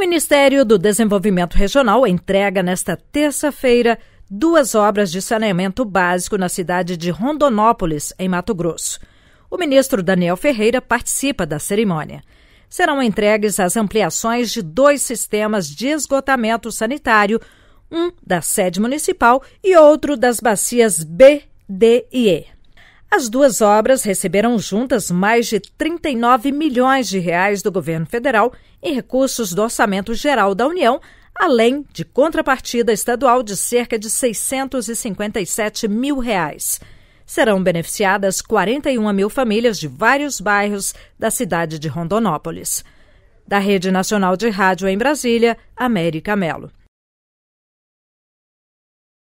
Ministério do Desenvolvimento Regional entrega nesta terça-feira duas obras de saneamento básico na cidade de Rondonópolis, em Mato Grosso. O ministro Daniel Ferreira participa da cerimônia. Serão entregues as ampliações de dois sistemas de esgotamento sanitário, um da sede municipal e outro das bacias B, D e E. As duas obras receberam juntas mais de 39 milhões de reais do governo federal em recursos do Orçamento Geral da União, além de contrapartida estadual de cerca de 657 mil reais. Serão beneficiadas 41 mil famílias de vários bairros da cidade de Rondonópolis. Da Rede Nacional de Rádio em Brasília, América Melo.